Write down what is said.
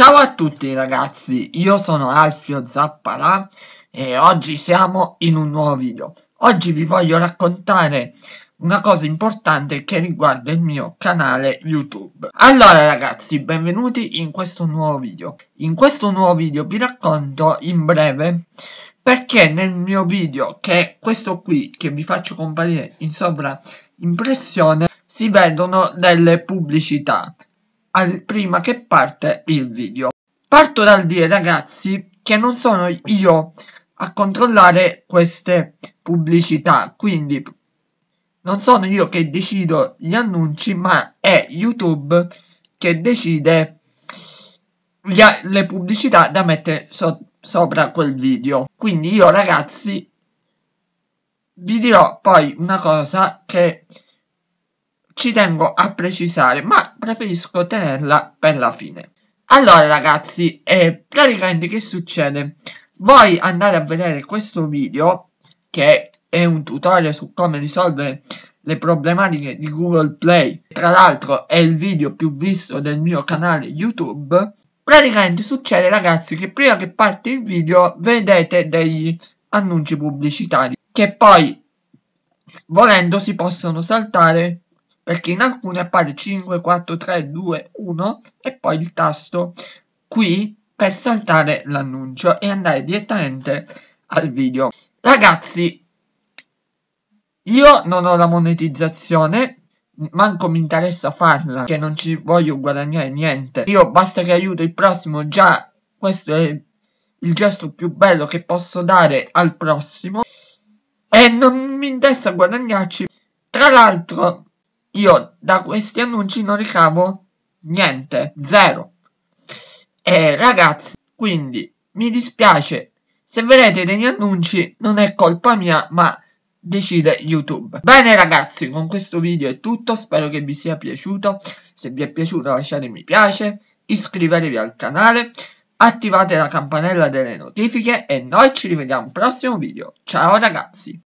Ciao a tutti ragazzi, io sono Alfio Zappala e oggi siamo in un nuovo video. Oggi vi voglio raccontare una cosa importante che riguarda il mio canale YouTube. Allora ragazzi, benvenuti in questo nuovo video. In questo nuovo video vi racconto in breve perché nel mio video, che è questo qui, che vi faccio comparire in sovraimpressione, si vedono delle pubblicità al, prima che parte il video. Parto dal dire ragazzi che non sono io a controllare queste pubblicità, quindi non sono io che decido gli annunci, ma è YouTube che decide gli, le pubblicità da mettere so, sopra quel video. Quindi io ragazzi vi dirò poi una cosa che ci tengo a precisare, ma preferisco tenerla per la fine. Allora ragazzi, eh, praticamente che succede? Voi andate a vedere questo video, che è un tutorial su come risolvere le problematiche di Google Play, tra l'altro è il video più visto del mio canale YouTube, praticamente succede ragazzi che prima che parte il video vedete degli annunci pubblicitari, che poi volendo si possono saltare perché in alcune appare 5, 4, 3, 2, 1 e poi il tasto qui per saltare l'annuncio e andare direttamente al video. Ragazzi, io non ho la monetizzazione, manco mi interessa farla, che non ci voglio guadagnare niente. Io basta che aiuto il prossimo, già questo è il gesto più bello che posso dare al prossimo. E non mi interessa guadagnarci. Tra l'altro, io da questi annunci non ricavo niente, zero. E ragazzi, quindi mi dispiace, se vedete degli annunci non è colpa mia, ma decide YouTube. Bene ragazzi, con questo video è tutto, spero che vi sia piaciuto. Se vi è piaciuto lasciate mi piace, iscrivetevi al canale, attivate la campanella delle notifiche e noi ci rivediamo al prossimo video. Ciao ragazzi!